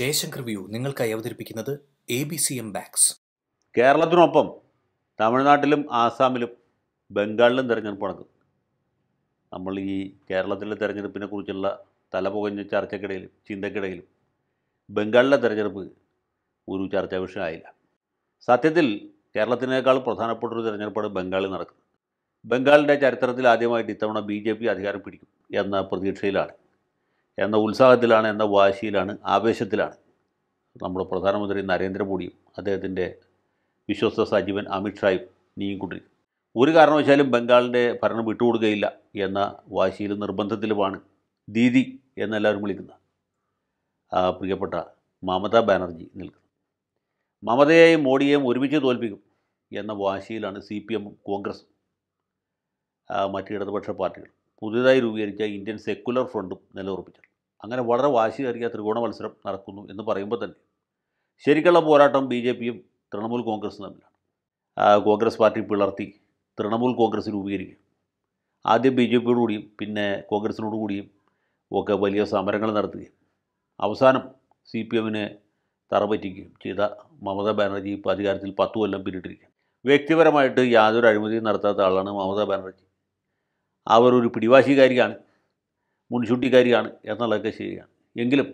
Jaishankar view നിങ്ങൾക്കായി അവതരിപ്പിക്കുന്നത് A B C M ബാക്സ് കേരളത്തിനൊപ്പം തമിഴ്നാട്ടിലും ആസാമിലും ബംഗാളിലും തിരഞ്ഞെടുപ്പ് നടക്കും നമ്മൾ ഈ കേരളത്തിലെ തിരഞ്ഞെടുപ്പിനെ കുറിച്ചുള്ള തലപുകഞ്ഞ ചർച്ചക്കിടയിലും ചിന്തക്കിടയിലും ബംഗാളിലെ തിരഞ്ഞെടുപ്പ് ഒരു ചർച്ചാ വിഷയമായില്ല സത്യത്തിൽ കേരളത്തിനേക്കാൾ പ്രധാനപ്പെട്ടൊരു തിരഞ്ഞെടുപ്പാണ് ബംഗാളിൽ നടക്കുന്നത് ബംഗാളിൻ്റെ ചരിത്രത്തിൽ ആദ്യമായിട്ട് ഇത്തവണ ബി ജെ പി അധികാരം പിടിക്കും എന്ന പ്രതീക്ഷയിലാണ് എന്ന ഉത്സാഹത്തിലാണ് എന്ന വാശിയിലാണ് ആവേശത്തിലാണ് നമ്മുടെ പ്രധാനമന്ത്രി നരേന്ദ്രമോദിയും അദ്ദേഹത്തിൻ്റെ വിശ്വസ്ത സജീവൻ അമിത്ഷായും നീങ്ങിക്കൊണ്ടിരിക്കും ഒരു കാരണവശാലും ബംഗാളിൻ്റെ ഭരണം വിട്ടുകൊടുക്കുകയില്ല എന്ന വാശിയിലും നിർബന്ധത്തിലുമാണ് ദീദി എന്നെല്ലാവരും വിളിക്കുന്ന പ്രിയപ്പെട്ട മമതാ ബാനർജി നിൽക്കുന്നത് മമതയെയും മോഡിയെയും ഒരുമിച്ച് തോൽപ്പിക്കും എന്ന വാശിയിലാണ് സി പി എമ്മും കോൺഗ്രസും മറ്റ് ഇടതുപക്ഷ പാർട്ടികൾ പുതിയതായി രൂപീകരിച്ച ഇന്ത്യൻ സെക്കുലർ ഫ്രണ്ടും നിലയുറപ്പിച്ചത് അങ്ങനെ വളരെ കയറിയ ത്രികോണ മത്സരം നടക്കുന്നു എന്ന് പറയുമ്പോൾ തന്നെ ശരിക്കുള്ള പോരാട്ടം ബി ജെ പിയും തൃണമൂൽ കോൺഗ്രസ്സും തമ്മിലാണ് കോൺഗ്രസ് പാർട്ടി പിളർത്തി തൃണമൂൽ കോൺഗ്രസ് രൂപീകരിക്കുക ആദ്യം ബി ജെ പിയോട് കൂടിയും പിന്നെ കോൺഗ്രസിനോട് കൂടിയും ഒക്കെ വലിയ സമരങ്ങൾ നടത്തുകയും അവസാനം സി പി എമ്മിനെ തറപറ്റിക്കുകയും ചെയ്ത മമതാ ബാനർജി ഇപ്പോൾ അധികാരത്തിൽ പത്തു കൊല്ലം പിന്നിട്ടിരിക്കുക വ്യക്തിപരമായിട്ട് യാതൊരു അഴിമതിയും നടത്താത്ത ആളാണ് മമതാ ബാനർജി അവർ ഒരു പിടിവാശികാരിയാണ് മുൻചൂണ്ടിക്കാരിയാണ് എന്നുള്ളതൊക്കെ ശരിയാണ് എങ്കിലും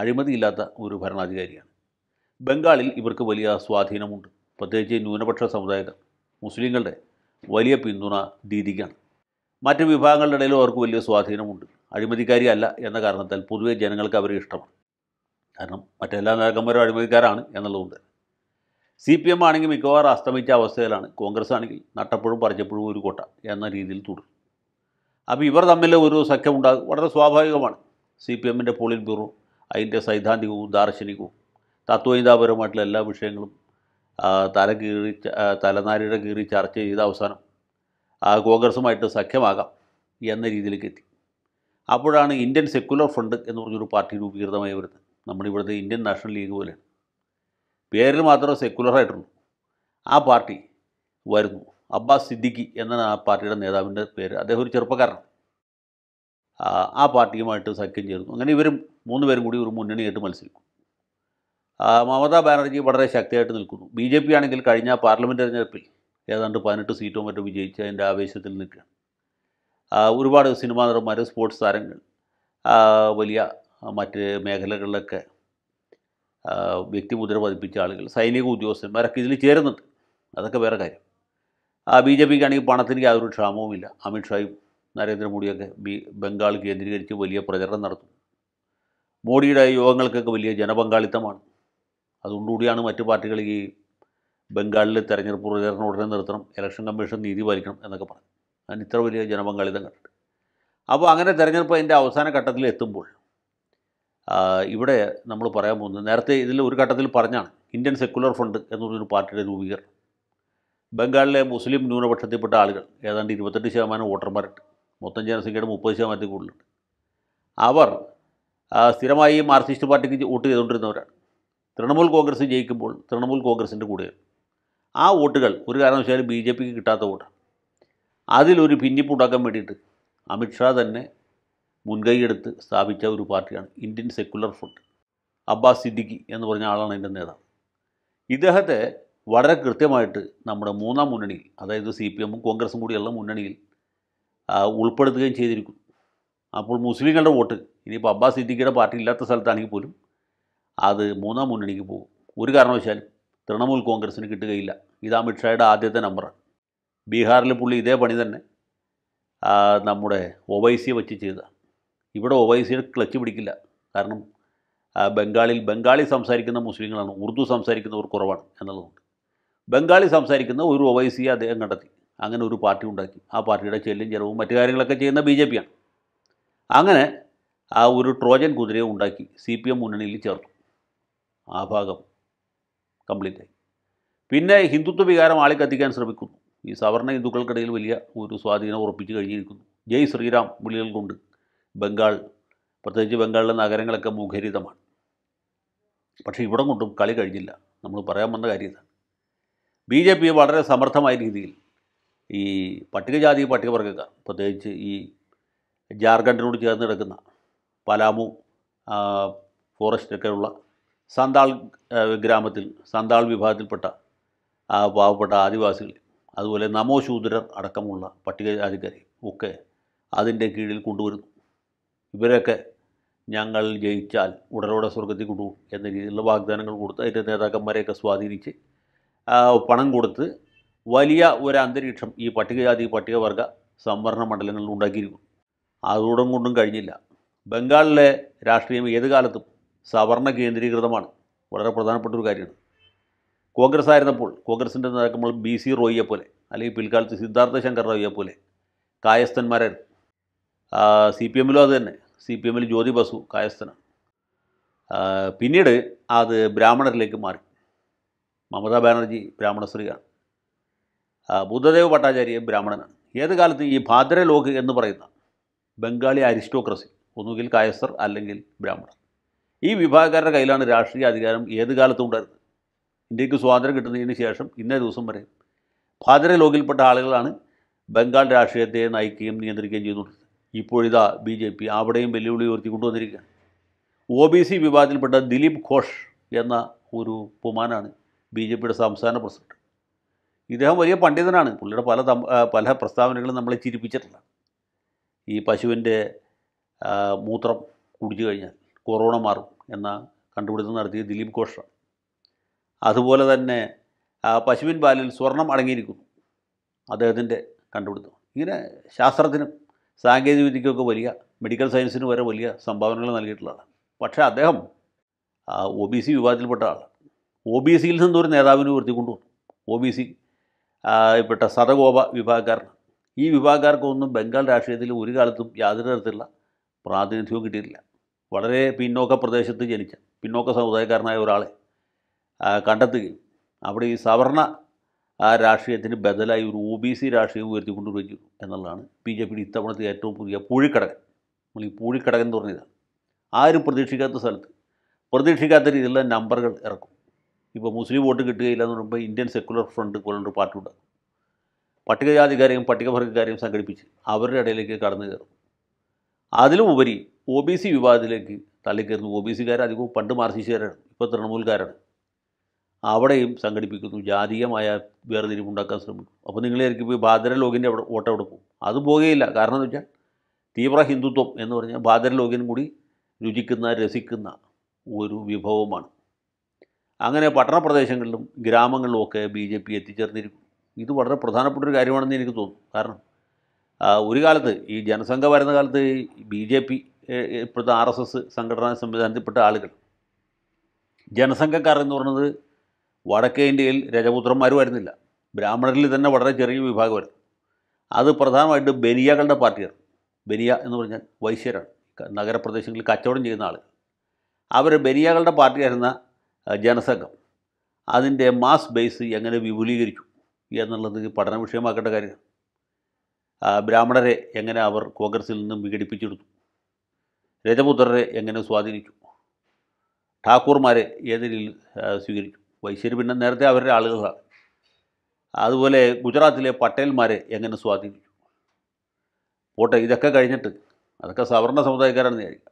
അഴിമതിയില്ലാത്ത ഒരു ഭരണാധികാരിയാണ് ബംഗാളിൽ ഇവർക്ക് വലിയ സ്വാധീനമുണ്ട് പ്രത്യേകിച്ച് ന്യൂനപക്ഷ സമുദായക്കാർ മുസ്ലിങ്ങളുടെ വലിയ പിന്തുണ ദീദിക്കാണ് മറ്റ് വിഭാഗങ്ങളുടെ ഇടയിലും അവർക്ക് വലിയ സ്വാധീനമുണ്ട് അഴിമതിക്കാരി അല്ല എന്ന കാരണത്താൽ പൊതുവെ ജനങ്ങൾക്ക് അവരെ ഇഷ്ടമാണ് കാരണം മറ്റെല്ലാ നേതാക്കന്മാരും അഴിമതിക്കാരാണ് എന്നുള്ളതുകൊണ്ട് സി പി എം ആണെങ്കിൽ മിക്കവാറും അസ്തമിച്ച അവസ്ഥയിലാണ് കോൺഗ്രസ് ആണെങ്കിൽ നട്ടപ്പോഴും പറിച്ചപ്പോഴും ഒരു കോട്ട എന്ന രീതിയിൽ തുടരും അപ്പോൾ ഇവർ തമ്മിൽ ഒരു സഖ്യമുണ്ടാകും വളരെ സ്വാഭാവികമാണ് സി പി എമ്മിൻ്റെ പോളിറ്റ് ബ്യൂറോ അതിൻ്റെ സൈദ്ധാന്തികവും ദാർശനികവും തത്വചിതാപരമായിട്ടുള്ള എല്ലാ വിഷയങ്ങളും തല കീറി തലനാരിയുടെ കീറി ചർച്ച ചെയ്ത അവസാനം ആ കോൺഗ്രസുമായിട്ട് സഖ്യമാകാം എന്ന രീതിയിലേക്ക് എത്തി അപ്പോഴാണ് ഇന്ത്യൻ സെക്യുലർ ഫ്രണ്ട് എന്ന് പറഞ്ഞൊരു പാർട്ടി രൂപീകൃതമായി വരുന്നത് നമ്മളിവിടുത്തെ ഇന്ത്യൻ നാഷണൽ ലീഗ് പോലെയാണ് പേരിൽ മാത്രമേ സെക്യുലറായിട്ടുള്ളൂ ആ പാർട്ടി വരുന്നു അബ്ബാസ് സിദ്ദിഖി എന്ന പാർട്ടിയുടെ നേതാവിൻ്റെ പേര് അദ്ദേഹം ഒരു ചെറുപ്പക്കാരൻ ആ പാർട്ടിയുമായിട്ട് സഖ്യം ചേർന്നു അങ്ങനെ ഇവരും മൂന്ന് പേരും കൂടി ഒരു മുന്നണിയായിട്ട് മത്സരിക്കും മമതാ ബാനർജി വളരെ ശക്തിയായിട്ട് നിൽക്കുന്നു ബി ജെ പി ആണെങ്കിൽ കഴിഞ്ഞ പാർലമെൻറ്റ് തെരഞ്ഞെടുപ്പിൽ ഏതാണ്ട് പതിനെട്ട് സീറ്റോ മറ്റോ വിജയിച്ച് അതിൻ്റെ ആവേശത്തിൽ നിൽക്കുകയാണ് ഒരുപാട് സിനിമാ നടന്മാർ സ്പോർട്സ് താരങ്ങൾ വലിയ മറ്റ് മേഖലകളിലൊക്കെ വ്യക്തിമുദ്ര പതിപ്പിച്ച ആളുകൾ സൈനിക ഉദ്യോഗസ്ഥന്മാരൊക്കെ ഇതിൽ ചേരുന്നുണ്ട് അതൊക്കെ വേറെ കാര്യം ബി ജെ ആണെങ്കിൽ പണത്തിന് യാതൊരു ക്ഷാമവുമില്ല അമിത്ഷായും നരേന്ദ്രമോദിയൊക്കെ ബി ബംഗാൾ കേന്ദ്രീകരിച്ച് വലിയ പ്രചരണം നടത്തും മോഡിയുടെ യോഗങ്ങൾക്കൊക്കെ വലിയ ജനപങ്കാളിത്തമാണ് അതുകൊണ്ടുകൂടിയാണ് മറ്റു പാർട്ടികൾ ഈ ബംഗാളിൽ തെരഞ്ഞെടുപ്പ് പ്രചരണം ഉടനെ നിർത്തണം ഇലക്ഷൻ കമ്മീഷൻ നീതി പാലിക്കണം എന്നൊക്കെ പറഞ്ഞു അതിന് ഇത്ര വലിയ ജനപങ്കാളിത്തം കണ്ടിട്ട് അപ്പോൾ അങ്ങനെ തെരഞ്ഞെടുപ്പ് അതിൻ്റെ അവസാന ഘട്ടത്തിൽ എത്തുമ്പോൾ ഇവിടെ നമ്മൾ പറയാൻ പോകുന്നത് നേരത്തെ ഇതിൽ ഒരു ഘട്ടത്തിൽ പറഞ്ഞാണ് ഇന്ത്യൻ സെക്യുലർ ഫണ്ട് എന്ന് പറഞ്ഞൊരു പാർട്ടിയുടെ രൂപീകരണം ബംഗാളിലെ മുസ്ലിം ന്യൂനപക്ഷത്തിൽപ്പെട്ട ആളുകൾ ഏതാണ്ട് ഇരുപത്തെട്ട് ശതമാനം വോട്ടർമാരുണ്ട് മൊത്തം ജനസംഖ്യയുടെ മുപ്പത് ശതമാനത്തിൽ കൂടുതലുണ്ട് അവർ സ്ഥിരമായി മാർക്സിസ്റ്റ് പാർട്ടിക്ക് വോട്ട് ചെയ്തുകൊണ്ടിരുന്നവരാണ് തൃണമൂൽ കോൺഗ്രസ് ജയിക്കുമ്പോൾ തൃണമൂൽ കോൺഗ്രസിൻ്റെ കൂടെ ആ വോട്ടുകൾ ഒരു കാരണവശാലും ബി ജെ പിക്ക് കിട്ടാത്ത വോട്ടാണ് അതിലൊരു ഉണ്ടാക്കാൻ വേണ്ടിയിട്ട് അമിത്ഷാ തന്നെ മുൻകൈയെടുത്ത് സ്ഥാപിച്ച ഒരു പാർട്ടിയാണ് Indian Secular Front Abbas Siddiqui എന്ന് പറഞ്ഞ ആളാണ് എൻ്റെ നേതാവ് ഇദ്ദേഹത്തെ വളരെ കൃത്യമായിട്ട് നമ്മുടെ മൂന്നാം മുന്നണിയിൽ അതായത് സി പി എമ്മും കോൺഗ്രസും കൂടിയുള്ള മുന്നണിയിൽ ഉൾപ്പെടുത്തുകയും ചെയ്തിരിക്കും അപ്പോൾ മുസ്ലിങ്ങളുടെ വോട്ട് ഇനിയിപ്പോൾ അബ്ബാസ് സിദ്ദിഖിയുടെ പാർട്ടി ഇല്ലാത്ത സ്ഥലത്താണെങ്കിൽ പോലും അത് മൂന്നാം മുന്നണിക്ക് പോകും ഒരു കാരണവശാലും തൃണമൂൽ കോൺഗ്രസിന് കിട്ടുകയില്ല ഇത് അമിത്ഷായുടെ ആദ്യത്തെ നമ്പർ ബീഹാറിൽ പുള്ളി ഇതേ പണി തന്നെ നമ്മുടെ ഒവൈസിയെ വെച്ച് ചെയ്ത ഇവിടെ ഒവൈസിയുടെ ക്ലച്ച് പിടിക്കില്ല കാരണം ബംഗാളിൽ ബംഗാളി സംസാരിക്കുന്ന മുസ്ലിങ്ങളാണ് ഉറുദു സംസാരിക്കുന്നവർ കുറവാണ് എന്നുള്ളതുകൊണ്ട് ബംഗാളി സംസാരിക്കുന്ന ഒരു ഒവൈസിയെ അദ്ദേഹം കണ്ടെത്തി അങ്ങനെ ഒരു പാർട്ടി ഉണ്ടാക്കി ആ പാർട്ടിയുടെ ചെല്ലും ചെലവും മറ്റു കാര്യങ്ങളൊക്കെ ചെയ്യുന്ന ബി ജെ പിയാണ് അങ്ങനെ ആ ഒരു ട്രോജൻ കുതിരയെ ഉണ്ടാക്കി സി പി എം മുന്നണിയിൽ ചേർത്തു ആ ഭാഗം കംപ്ലീറ്റ് ആയി പിന്നെ ഹിന്ദുത്വ വികാരം കത്തിക്കാൻ ശ്രമിക്കുന്നു ഈ സവർണ ഹിന്ദുക്കൾക്കിടയിൽ വലിയ ഒരു സ്വാധീനം ഉറപ്പിച്ചു കഴിഞ്ഞിരിക്കുന്നു ജയ് ശ്രീറാം വിളികൾ കൊണ്ട് ബംഗാൾ പ്രത്യേകിച്ച് ബംഗാളിലെ നഗരങ്ങളൊക്കെ മുഖരിതമാണ് പക്ഷേ ഇവിടെ കൊണ്ടും കളി കഴിഞ്ഞില്ല നമ്മൾ പറയാൻ വന്ന കാര്യം ഇതാണ് ബി ജെ പി വളരെ സമർത്ഥമായ രീതിയിൽ ഈ പട്ടികജാതി പട്ടികവർഗക്കാർ പ്രത്യേകിച്ച് ഈ ജാർഖണ്ഡിനോട് ചേർന്ന് കിടക്കുന്ന പലാമു ഫോറസ്റ്റൊക്കെയുള്ള സന്താൾ ഗ്രാമത്തിൽ സന്താൾ വിഭാഗത്തിൽപ്പെട്ട പാവപ്പെട്ട ആദിവാസികൾ അതുപോലെ നമോശൂദ്രർ അടക്കമുള്ള പട്ടികജാതിക്കാരെ ഒക്കെ അതിൻ്റെ കീഴിൽ കൊണ്ടുവരുന്നു ഇവരൊക്കെ ഞങ്ങൾ ജയിച്ചാൽ ഉടനോടെ സ്വർഗത്തിൽ കൊണ്ടുപോകും എന്ന രീതിയിലുള്ള വാഗ്ദാനങ്ങൾ കൊടുത്ത് അതിൻ്റെ നേതാക്കന്മാരെയൊക്കെ സ്വാധീനിച്ച് പണം കൊടുത്ത് വലിയ ഒരു അന്തരീക്ഷം ഈ പട്ടികജാതി പട്ടികവർഗ സംവരണ മണ്ഡലങ്ങളിൽ ഉണ്ടാക്കിയിരിക്കും അതോടും കൊണ്ടും കഴിഞ്ഞില്ല ബംഗാളിലെ രാഷ്ട്രീയം ഏത് കാലത്തും സവർണ കേന്ദ്രീകൃതമാണ് വളരെ പ്രധാനപ്പെട്ട ഒരു കാര്യമാണ് കോൺഗ്രസ് ആയിരുന്നപ്പോൾ കോൺഗ്രസിൻ്റെ നേതാക്കന്മാർ ബി സി റോയിയെ പോലെ അല്ലെങ്കിൽ പിൽക്കാലത്ത് സിദ്ധാർത്ഥ ശങ്കർ റോയിയെ പോലെ കായസ്ഥന്മാരായിരുന്നു സി പി എമ്മിലും അത് തന്നെ സി പി എമ്മിൽ ജ്യോതി ബസു കായസ്ഥനാണ് പിന്നീട് അത് ബ്രാഹ്മണരിലേക്ക് മാറി മമതാ ബാനർജി ബ്രാഹ്മണ സ്ത്രീയാണ് ബുദ്ധദേവ് ഭട്ടാചാര്യ ബ്രാഹ്മണനാണ് ഏത് കാലത്തും ഈ ഭാദ്രലോക് എന്ന് പറയുന്ന ബംഗാളി അരിസ്റ്റോക്രസി ഒന്നുകിൽ കായസർ അല്ലെങ്കിൽ ബ്രാഹ്മണർ ഈ വിഭാഗക്കാരുടെ കയ്യിലാണ് രാഷ്ട്രീയ അധികാരം ഏത് കാലത്തും ഉണ്ടായിരുന്നത് ഇന്ത്യക്ക് സ്വാതന്ത്ര്യം കിട്ടുന്നതിന് ശേഷം ഇന്നേ ദിവസം വരെ ഭാദ്രലോകിൽപ്പെട്ട ആളുകളാണ് ബംഗാൾ രാഷ്ട്രീയത്തെ നയിക്കുകയും നിയന്ത്രിക്കുകയും ചെയ്തുകൊണ്ടിരുന്നത് ഇപ്പോഴിതാ ബി ജെ പി അവിടെയും വെല്ലുവിളി ഉയർത്തി കൊണ്ടുവന്നിരിക്കുകയാണ് ഒ ബി സി വിഭാഗത്തിൽപ്പെട്ട ദിലീപ് ഘോഷ് എന്ന ഒരു പുമാനാണ് ബി ജെ പിയുടെ സംസ്ഥാന പ്രസിഡന്റ് ഇദ്ദേഹം വലിയ പണ്ഡിതനാണ് പുള്ളിയുടെ പല പല പ്രസ്താവനകളും നമ്മളെ ചിരിപ്പിച്ചിട്ടില്ല ഈ പശുവിൻ്റെ മൂത്രം കുടിച്ചു കഴിഞ്ഞാൽ കൊറോണ മാറും എന്ന കണ്ടുപിടുത്തം നടത്തിയ ദിലീപ് ഘോഷ അതുപോലെ തന്നെ പശുവിൻ പാലിൽ സ്വർണം അടങ്ങിയിരിക്കുന്നു അദ്ദേഹത്തിൻ്റെ കണ്ടുപിടുത്തം ഇങ്ങനെ ശാസ്ത്രത്തിനും സാങ്കേതികവിദ്യയ്ക്കൊക്കെ വലിയ മെഡിക്കൽ സയൻസിന് വരെ വലിയ സംഭാവനകൾ നൽകിയിട്ടുള്ളതാണ് പക്ഷേ അദ്ദേഹം ഒ ബി സി വിഭാഗത്തിൽപ്പെട്ട ആളാണ് ഒ ബി സിയിൽ നിന്നൊരു നേതാവിനെ ഉയർത്തി കൊണ്ടുവന്നു ഒ ബി സി പെട്ട സതഗോപ വിഭാഗക്കാരനാണ് ഈ വിഭാഗക്കാർക്കൊന്നും ബംഗാൾ രാഷ്ട്രീയത്തിൽ ഒരു കാലത്തും യാതൊരു തരത്തിലുള്ള പ്രാതിനിധ്യവും കിട്ടിയിട്ടില്ല വളരെ പിന്നോക്ക പ്രദേശത്ത് ജനിച്ച പിന്നോക്ക സമുദായക്കാരനായ ഒരാളെ കണ്ടെത്തുകയും അവിടെ ഈ സവർണ ആ രാഷ്ട്രീയത്തിന് ബദലായി ഒരു ഒ ബി സി രാഷ്ട്രീയം ഉയർത്തിക്കൊണ്ടുവരികയും എന്നുള്ളതാണ് ബി ജെ പിയുടെ ഇത്തവണത്തെ ഏറ്റവും പുതിയ പൂഴിക്കടകൻ നമ്മൾ ഈ പൂഴിക്കടകൻ എന്ന് പറഞ്ഞതാണ് ആരും പ്രതീക്ഷിക്കാത്ത സ്ഥലത്ത് പ്രതീക്ഷിക്കാത്ത രീതിയിലുള്ള നമ്പറുകൾ ഇറക്കും ഇപ്പോൾ മുസ്ലിം വോട്ട് കിട്ടുകയില്ല എന്ന് പറയുമ്പോൾ ഇന്ത്യൻ സെക്കുലർ ഫ്രണ്ട് പോലുള്ളൊരു പാർട്ടി ഉണ്ടാകും പട്ടികജാതിക്കാരെയും പട്ടികവർഗക്കാരെയും സംഘടിപ്പിച്ച് അവരുടെ ഇടയിലേക്ക് കടന്നു കയറും അതിലും ഉപരി ഒ ബി സി വിവാദത്തിലേക്ക് തള്ളിക്കയറുന്നു ഒ ബി സിക്കാർ അധികവും പണ്ട് മാർസിസ്റ്റുകാരാണ് ഇപ്പോൾ തൃണമൂൽക്കാരാണ് അവിടെയും സംഘടിപ്പിക്കുന്നു ജാതീയമായ വേർതിരിവുണ്ടാക്കാൻ ശ്രമിക്കും അപ്പോൾ നിങ്ങളായിരിക്കും ഇപ്പോൾ ബാദര ലോകിൻ്റെ അവിടെ വോട്ട് അവിടെ പോകും അത് പോകുകയില്ല കാരണം എന്ന് വെച്ചാൽ തീവ്ര ഹിന്ദുത്വം എന്ന് പറഞ്ഞാൽ ബാദര ലോകിനും കൂടി രുചിക്കുന്ന രസിക്കുന്ന ഒരു വിഭവമാണ് അങ്ങനെ പട്ടണപ്രദേശങ്ങളിലും ഗ്രാമങ്ങളിലും ഒക്കെ ബി ജെ പി എത്തിച്ചേർന്നിരിക്കും ഇത് വളരെ പ്രധാനപ്പെട്ട ഒരു കാര്യമാണെന്ന് എനിക്ക് തോന്നുന്നു കാരണം ഒരു കാലത്ത് ഈ ജനസംഘ വരുന്ന കാലത്ത് ബി ജെ പി ഇപ്പോഴത്തെ ആർ എസ് എസ് സംഘടനാ സംവിധാനത്തിൽപ്പെട്ട ആളുകൾ ജനസംഘക്കാർ എന്ന് പറയുന്നത് വടക്കേ ഇന്ത്യയിൽ രജപുത്രന്മാർ വരുന്നില്ല ബ്രാഹ്മണരിൽ തന്നെ വളരെ ചെറിയ വരുന്നു അത് പ്രധാനമായിട്ട് ബനിയകളുടെ പാർട്ടിയാണ് ബനിയ എന്ന് പറഞ്ഞാൽ വൈശ്യരാണ് നഗരപ്രദേശങ്ങളിൽ കച്ചവടം ചെയ്യുന്ന ആളുകൾ അവർ ബനിയകളുടെ പാർട്ടിയായിരുന്ന ജനസംഘം അതിൻ്റെ മാസ് ബേസ് എങ്ങനെ വിപുലീകരിച്ചു എന്നുള്ളത് പഠന വിഷയമാക്കേണ്ട കാര്യം ബ്രാഹ്മണരെ എങ്ങനെ അവർ കോൺഗ്രസിൽ നിന്നും വിഘടിപ്പിച്ചെടുത്തു രജപുത്രരെ എങ്ങനെ സ്വാധീനിച്ചു ഠാക്കൂർമാരെ ഏത് രീതിയിൽ സ്വീകരിച്ചു വൈശ്യർ പിന്നെ നേരത്തെ അവരുടെ ആളുകളാണ് അതുപോലെ ഗുജറാത്തിലെ പട്ടേൽമാരെ എങ്ങനെ സ്വാധീനിച്ചു പോട്ടെ ഇതൊക്കെ കഴിഞ്ഞിട്ട് അതൊക്കെ സവർണ സമുദായക്കാരാണെന്ന് വിചാരിക്കുക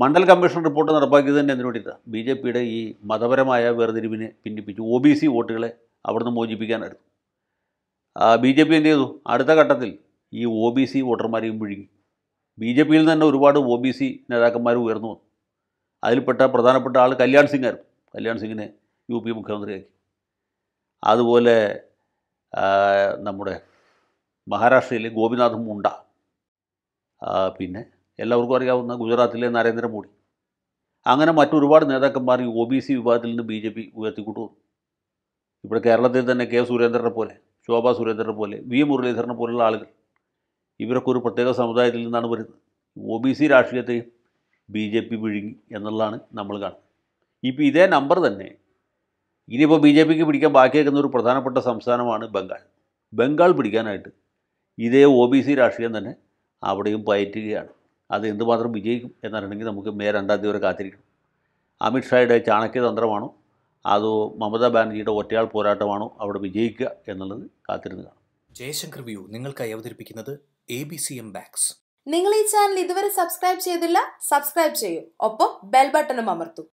മണ്ഡൽ കമ്മീഷൻ റിപ്പോർട്ട് നടപ്പാക്കിയത് തന്നെ എന്തിനു വേണ്ടിയിട്ടാണ് ബി ജെ പിയുടെ ഈ മതപരമായ വേർതിരിവിനെ പിന്നിപ്പിച്ചു ഒ ബി സി വോട്ടുകളെ അവിടുന്ന് മോചിപ്പിക്കാനായിരുന്നു ബി ജെ പി എന്ത് ചെയ്തു അടുത്ത ഘട്ടത്തിൽ ഈ ഒ ബി സി വോട്ടർമാരെയും വിഴുങ്ങി ബി ജെ പിയിൽ തന്നെ ഒരുപാട് ഒ ബി സി നേതാക്കന്മാർ ഉയർന്നു വന്നു അതിൽപ്പെട്ട പ്രധാനപ്പെട്ട ആൾ കല്യാൺ സിംഗ് ആയിരുന്നു കല്യാൺ സിംഗിനെ യു പി മുഖ്യമന്ത്രിയാക്കി അതുപോലെ നമ്മുടെ മഹാരാഷ്ട്രയിലെ ഗോപിനാഥ് മുണ്ട പിന്നെ എല്ലാവർക്കും അറിയാവുന്ന ഗുജറാത്തിലെ നരേന്ദ്രമോദി അങ്ങനെ മറ്റൊരുപാട് നേതാക്കന്മാർ ഈ ഒ ബി സി വിഭാഗത്തിൽ നിന്ന് ബി ജെ പി ഉയർത്തിക്കൊണ്ടു ഇവിടെ കേരളത്തിൽ തന്നെ കെ സുരേന്ദ്രനെ പോലെ ശോഭാ സുരേന്ദ്രനെ പോലെ വി മുരളീധരനെ പോലുള്ള ആളുകൾ ഇവരൊക്കെ ഒരു പ്രത്യേക സമുദായത്തിൽ നിന്നാണ് വരുന്നത് ഒ ബി സി രാഷ്ട്രീയത്തെയും ബി ജെ പി വിഴുങ്ങി എന്നുള്ളതാണ് നമ്മൾ കാണുന്നത് ഇപ്പോൾ ഇതേ നമ്പർ തന്നെ ഇനിയിപ്പോൾ ബി ജെ പിക്ക് പിടിക്കാൻ ബാക്കിയേക്കുന്ന ഒരു പ്രധാനപ്പെട്ട സംസ്ഥാനമാണ് ബംഗാൾ ബംഗാൾ പിടിക്കാനായിട്ട് ഇതേ ഒ ബി സി രാഷ്ട്രീയം തന്നെ അവിടെയും പയറ്റുകയാണ് അത് എന്തുമാത്രം വിജയിക്കും എന്നറിയണമെങ്കിൽ നമുക്ക് മേ രണ്ടാം തീയതി വരെ കാത്തിരിക്കണം അമിത്ഷായുടെ ചാണക്യതന്ത്രമാണോ അതോ മമതാ ബാനർജിയുടെ ഒറ്റയാൾ പോരാട്ടമാണോ അവിടെ വിജയിക്കുക എന്നുള്ളത് കാത്തിരുന്ന് കാണാം ജയശങ്കർ വ്യൂ നിങ്ങൾക്കായി അവതരിപ്പിക്കുന്നത് എ ബി സി എം ബാക്സ് നിങ്ങൾ ഈ ചാനൽ ഇതുവരെ സബ്സ്ക്രൈബ് ചെയ്തില്ല സബ്സ്ക്രൈബ് ചെയ്യൂ ഒപ്പം ബെൽ ബട്ടണും അമർത്തൂ